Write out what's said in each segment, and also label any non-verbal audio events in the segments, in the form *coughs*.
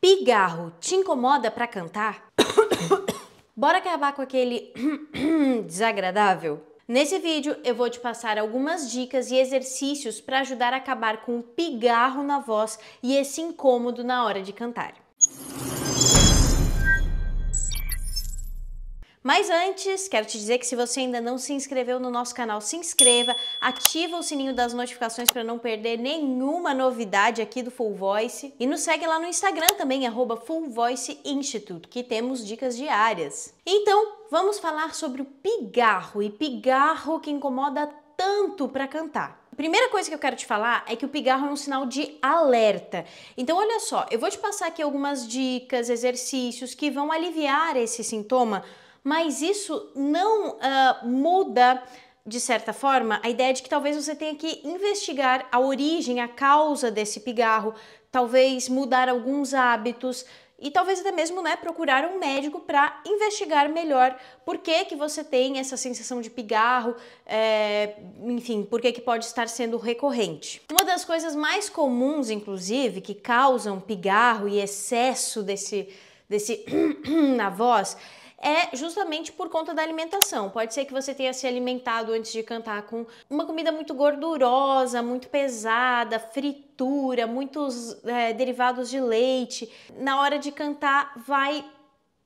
Pigarro te incomoda para cantar? *coughs* Bora acabar com aquele *coughs* desagradável? Nesse vídeo eu vou te passar algumas dicas e exercícios para ajudar a acabar com o pigarro na voz e esse incômodo na hora de cantar. Mas antes, quero te dizer que se você ainda não se inscreveu no nosso canal, se inscreva, ativa o sininho das notificações para não perder nenhuma novidade aqui do Full Voice e nos segue lá no Instagram também, arroba Full Voice Institute, que temos dicas diárias. Então, vamos falar sobre o pigarro e pigarro que incomoda tanto para cantar primeira coisa que eu quero te falar é que o pigarro é um sinal de alerta. Então, olha só, eu vou te passar aqui algumas dicas, exercícios que vão aliviar esse sintoma mas isso não uh, muda de certa forma, a ideia de que talvez você tenha que investigar a origem, a causa desse pigarro, talvez mudar alguns hábitos e talvez até mesmo né, procurar um médico para investigar melhor por que, que você tem essa sensação de pigarro, é, enfim, por que, que pode estar sendo recorrente. Uma das coisas mais comuns, inclusive, que causam pigarro e excesso desse, desse *clears throat* na voz é justamente por conta da alimentação. Pode ser que você tenha se alimentado antes de cantar com uma comida muito gordurosa, muito pesada, fritura, muitos é, derivados de leite. Na hora de cantar, vai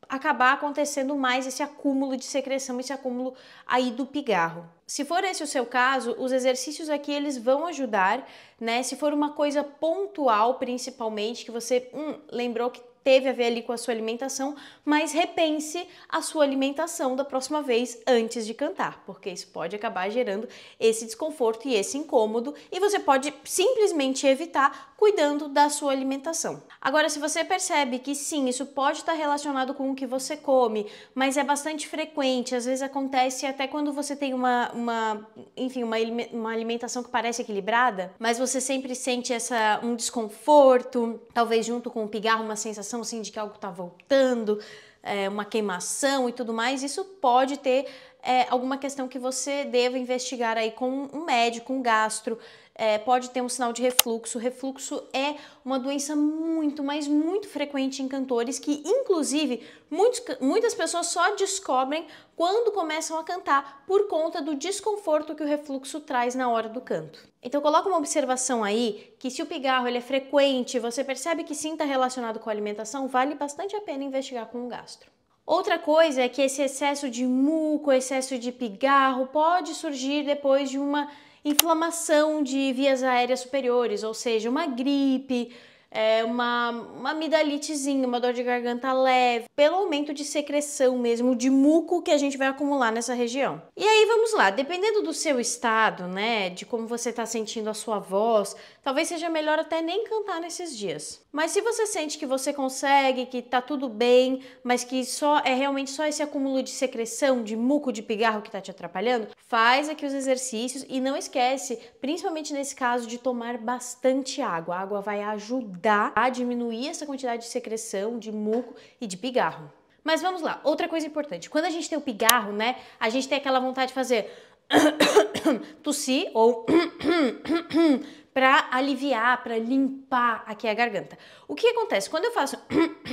acabar acontecendo mais esse acúmulo de secreção, esse acúmulo aí do pigarro. Se for esse o seu caso, os exercícios aqui eles vão ajudar, né? Se for uma coisa pontual, principalmente, que você hum, lembrou que teve a ver ali com a sua alimentação, mas repense a sua alimentação da próxima vez antes de cantar, porque isso pode acabar gerando esse desconforto e esse incômodo e você pode simplesmente evitar cuidando da sua alimentação. Agora, se você percebe que sim, isso pode estar relacionado com o que você come, mas é bastante frequente, às vezes acontece até quando você tem uma, uma enfim, uma, uma alimentação que parece equilibrada, mas você sempre sente essa, um desconforto, talvez junto com o pigarro, uma sensação sensação assim de que algo está voltando, é, uma queimação e tudo mais, isso pode ter é, alguma questão que você deva investigar aí com um médico, um gastro, é, pode ter um sinal de refluxo. refluxo é uma doença muito, mas muito frequente em cantores que, inclusive, muitos, muitas pessoas só descobrem quando começam a cantar por conta do desconforto que o refluxo traz na hora do canto. Então coloca uma observação aí que se o pigarro ele é frequente, você percebe que sim está relacionado com a alimentação, vale bastante a pena investigar com o gastro. Outra coisa é que esse excesso de muco, excesso de pigarro pode surgir depois de uma inflamação de vias aéreas superiores, ou seja, uma gripe, é, uma, uma amidalitezinha, uma dor de garganta leve, pelo aumento de secreção mesmo, de muco que a gente vai acumular nessa região. E aí vamos lá, dependendo do seu estado, né, de como você está sentindo a sua voz, talvez seja melhor até nem cantar nesses dias. Mas se você sente que você consegue, que tá tudo bem, mas que só é realmente só esse acúmulo de secreção, de muco, de pigarro que tá te atrapalhando, faz aqui os exercícios e não esquece, principalmente nesse caso, de tomar bastante água. A água vai ajudar ajudar a diminuir essa quantidade de secreção, de muco e de pigarro. Mas vamos lá, outra coisa importante. Quando a gente tem o pigarro, né, a gente tem aquela vontade de fazer *coughs* tossir ou *coughs* para aliviar, para limpar aqui a garganta. O que acontece? Quando eu faço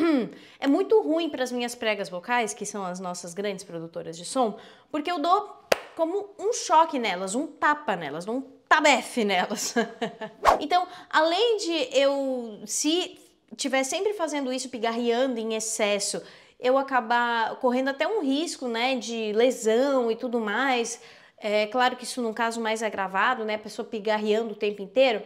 *coughs* é muito ruim para as minhas pregas vocais, que são as nossas grandes produtoras de som, porque eu dou como um choque nelas, um tapa nelas, um tabefe nelas. *laughs* então, além de eu, se tiver sempre fazendo isso, pigarreando em excesso, eu acabar correndo até um risco, né, de lesão e tudo mais. É claro que isso num caso mais agravado, né, a pessoa pigarreando o tempo inteiro.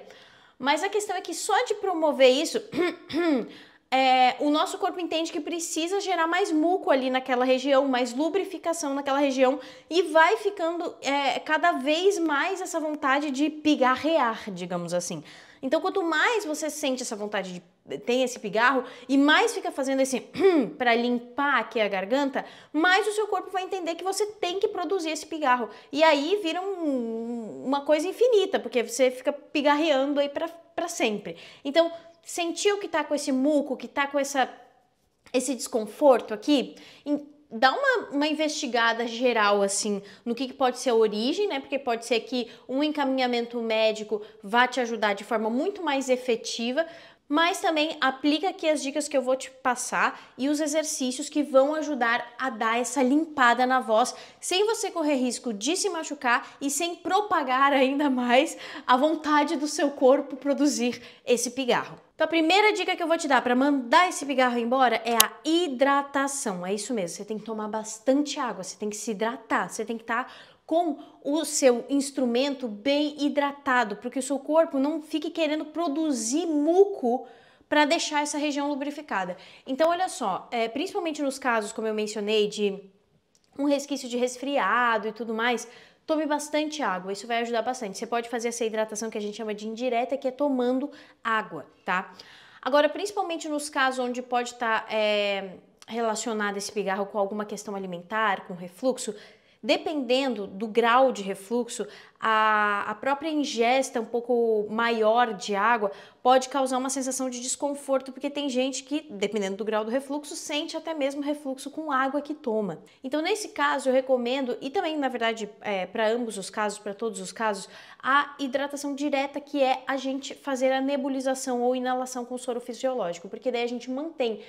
Mas a questão é que só de promover isso *clears throat* hum, é, o nosso corpo entende que precisa gerar mais muco ali naquela região, mais lubrificação naquela região e vai ficando é, cada vez mais essa vontade de pigarrear, digamos assim. Então, quanto mais você sente essa vontade de tem esse pigarro e mais fica fazendo esse hum para limpar aqui a garganta, mais o seu corpo vai entender que você tem que produzir esse pigarro. E aí vira um, uma coisa infinita, porque você fica pigarreando aí para sempre. Então, sentiu que tá com esse muco, que tá com essa, esse desconforto aqui, em, dá uma, uma, investigada geral, assim, no que, que, pode ser a origem, né? Porque pode ser que um encaminhamento médico vá te ajudar de forma muito mais efetiva, mas também aplica aqui as dicas que eu vou te passar e os exercícios que vão ajudar a dar essa limpada na voz, sem você correr risco de se machucar e sem propagar *laughs* ainda mais a vontade do seu corpo produzir esse pigarro. Então a primeira dica que eu vou te dar para mandar esse pigarro embora é a hidratação. É isso mesmo, você tem que tomar bastante água, você tem que se hidratar, você tem que estar tá com o seu instrumento bem hidratado, porque o seu corpo não fique querendo produzir muco para deixar essa região lubrificada. Então olha só, é, principalmente nos casos como eu mencionei de um resquício de resfriado e tudo mais, Tome bastante água, isso vai ajudar bastante. Você pode fazer essa hidratação que a gente chama de indireta, que é tomando água, tá? Agora, principalmente nos casos onde pode estar tá, é, relacionado esse pigarro com alguma questão alimentar, com refluxo, Dependendo do grau de refluxo, a, a própria ingesta um pouco maior de água pode causar uma sensação de desconforto, porque tem gente que, dependendo do grau do refluxo, sente até mesmo refluxo com água que toma. Então, nesse caso, eu recomendo, e também, na verdade, é, para ambos os casos, para todos os casos, a hidratação direta, que é a gente fazer a nebulização ou inalação com soro fisiológico, porque daí a gente mantém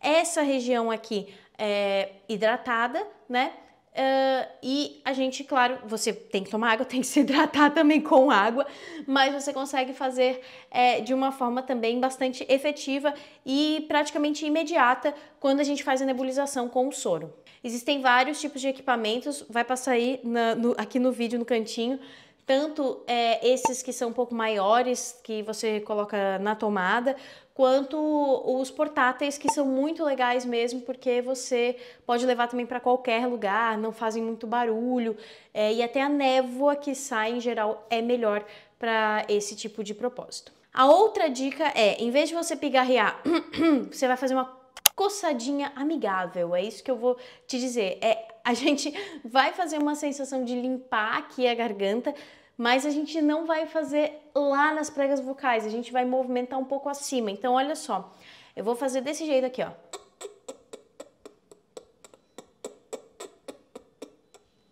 essa região aqui é, hidratada, né? Uh, e a gente, claro, você tem que tomar água, *laughs* tem que se hidratar também com água, mas você consegue fazer é, de uma forma também bastante efetiva e praticamente imediata quando a gente faz a nebulização com o soro. Existem vários tipos de equipamentos, vai passar aí na, no, aqui no vídeo no cantinho tanto é, esses que são um pouco maiores, que você coloca na tomada, quanto os portáteis, que são muito legais mesmo, porque você pode levar também para qualquer lugar, não fazem muito barulho, é, e até a névoa que sai em geral é melhor para esse tipo de propósito. A outra dica é, em vez de você pigarrear, *clears throat* você vai fazer uma coçadinha amigável. É isso que eu vou te dizer. É, a *laughs* gente vai fazer uma sensação de limpar aqui a garganta, mas a gente não vai fazer lá nas pregas vocais, a gente vai movimentar um pouco acima. Então, olha só, eu vou fazer desse jeito aqui, ó.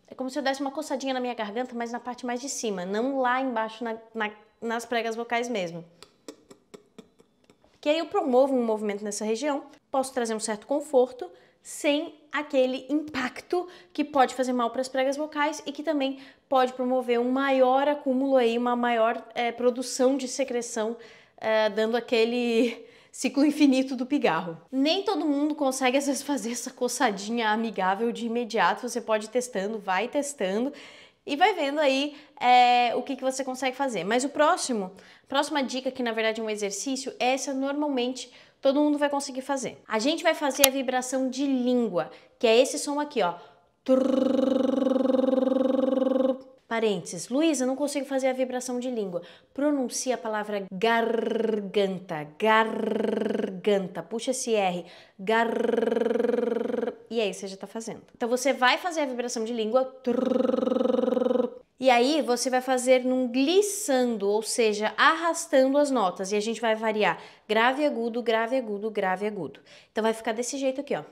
É como se eu desse uma coçadinha na minha garganta, mas na parte mais de cima, não lá embaixo na, na, nas pregas vocais mesmo. Que aí eu promovo um movimento nessa região posso trazer um certo conforto sem aquele impacto que pode fazer mal para as pregas vocais e que também pode promover um maior acúmulo aí, uma maior é, produção de secreção, é, dando aquele ciclo infinito do pigarro. Nem todo mundo consegue às vezes fazer essa coçadinha amigável de imediato, você pode ir testando, vai testando e vai vendo aí é, o que, que você consegue fazer. Mas o próximo, próxima dica, que na verdade é um exercício, é essa normalmente todo mundo vai conseguir fazer. A gente vai fazer a vibração de língua, que é esse som aqui, ó. Parênteses. Luísa, não consigo fazer a vibração de língua. Pronuncia a palavra garganta. Garganta. Puxa esse R. garganta. E aí você já está fazendo. Então você vai fazer a vibração de língua. E aí você vai fazer num glissando, ou seja, arrastando as notas. E a gente vai variar grave, agudo, grave, agudo, grave, agudo. Então vai ficar desse jeito aqui, ó.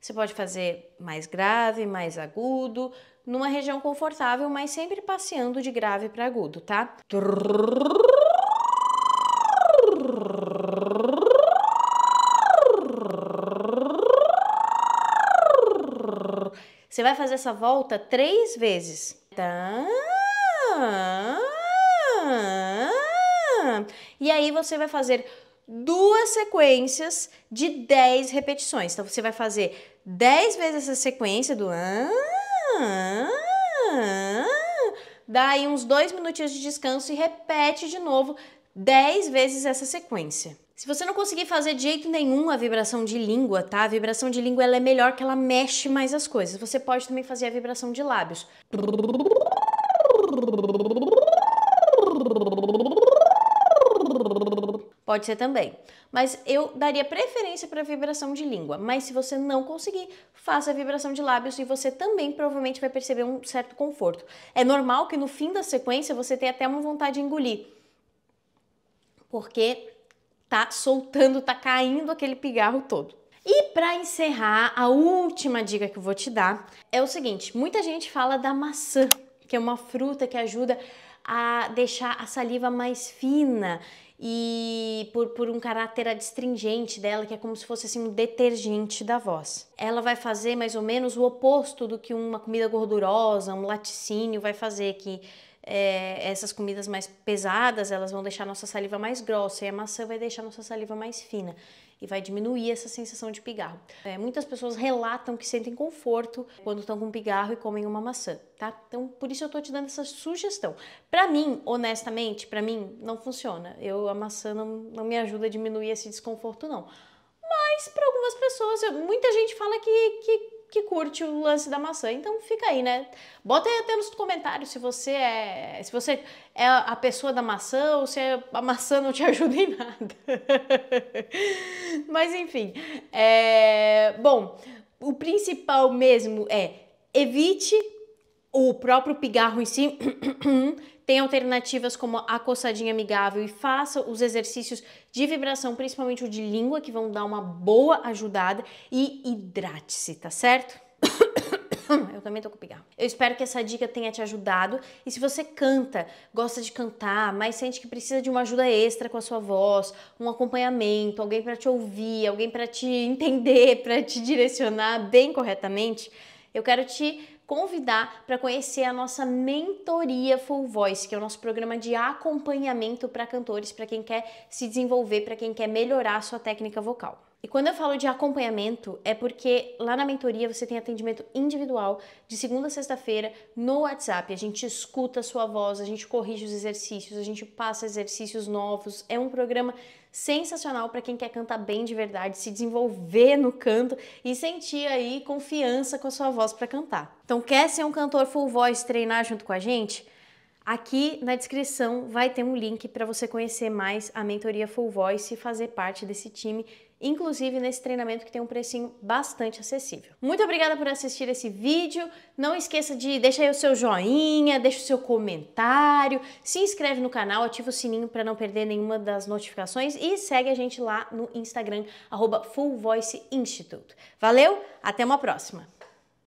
Você pode fazer mais grave, mais agudo, numa região confortável, mas sempre passeando de grave para agudo, tá? Você vai fazer essa volta três vezes. Tá. E aí você vai fazer duas sequências de 10 repetições. Então você vai fazer 10 vezes essa sequência do dá aí uns dois minutinhos de descanso e repete de novo 10 vezes essa sequência. Se você não conseguir fazer de jeito nenhum a vibração de língua, tá? A vibração de língua ela é melhor que ela mexe mais as coisas. Você pode também fazer a vibração de lábios. Pode ser também. Mas eu daria preferência para a vibração de língua. Mas se você não conseguir, faça a vibração de lábios e você também provavelmente vai perceber um certo conforto. É normal que no fim da sequência você tenha até uma vontade de engolir. Porque tá soltando, tá caindo aquele pigarro todo. E para encerrar, a última dica que eu vou te dar é o seguinte: muita gente fala da maçã, que é uma fruta que ajuda a deixar a saliva mais fina e por, por um caráter adstringente dela, que é como se fosse assim um detergente da voz. Ela vai fazer mais ou menos o oposto do que uma comida gordurosa, um laticínio vai fazer, que é, essas comidas mais pesadas, elas vão deixar nossa saliva mais grossa e a maçã vai deixar nossa saliva mais fina e vai diminuir essa sensação de pigarro. É, muitas pessoas relatam que sentem conforto quando estão com pigarro e comem uma maçã, tá? Então, por isso eu tô te dando essa sugestão. Para mim, honestamente, para mim não funciona. Eu a maçã não, não me ajuda a diminuir esse desconforto não. Mas para algumas pessoas, eu, muita gente fala que, que que curte o lance da maçã. Então fica aí, né? Bota aí até nos comentários se você é, se você é a pessoa da maçã ou se é a maçã não te *laughs* ajuda em nada. Mas enfim, é, bom, o principal mesmo é evite o próprio pigarro em si *clears throat* tem alternativas como a coçadinha amigável e faça os exercícios de vibração, principalmente o de língua, que vão dar uma boa ajudada e hidrate-se, tá certo? *coughs* Eu também tô com pigarro. Eu espero que essa dica tenha te ajudado. E se você canta, gosta de cantar, mas sente que precisa de uma ajuda extra com a sua voz, um acompanhamento, alguém para te ouvir, alguém para te entender, *laughs* para te direcionar bem corretamente, eu quero te convidar para conhecer a nossa mentoria Full Voice, que é o nosso programa de acompanhamento para cantores, para quem quer se desenvolver, para quem quer melhorar a sua técnica vocal. E quando eu falo de acompanhamento, é porque lá na mentoria você tem atendimento individual de segunda a sexta-feira no WhatsApp. A gente escuta a sua voz, a gente corrige os exercícios, a gente passa exercícios novos. É um programa sensacional para quem quer cantar bem de verdade, se desenvolver no canto e sentir aí confiança com a sua voz para cantar. Então, quer ser um cantor full voice, treinar junto com a gente? Aqui na descrição vai ter um link para você conhecer mais a mentoria Full Voice e fazer parte desse time inclusive nesse treinamento que tem um precinho bastante acessível. Muito obrigada por assistir esse vídeo. Não esqueça de deixar o seu joinha, deixa o seu comentário, se inscreve no canal, ativa o sininho para não perder nenhuma das notificações e segue a gente lá no Instagram @fullvoiceinstituto. Valeu, até uma próxima.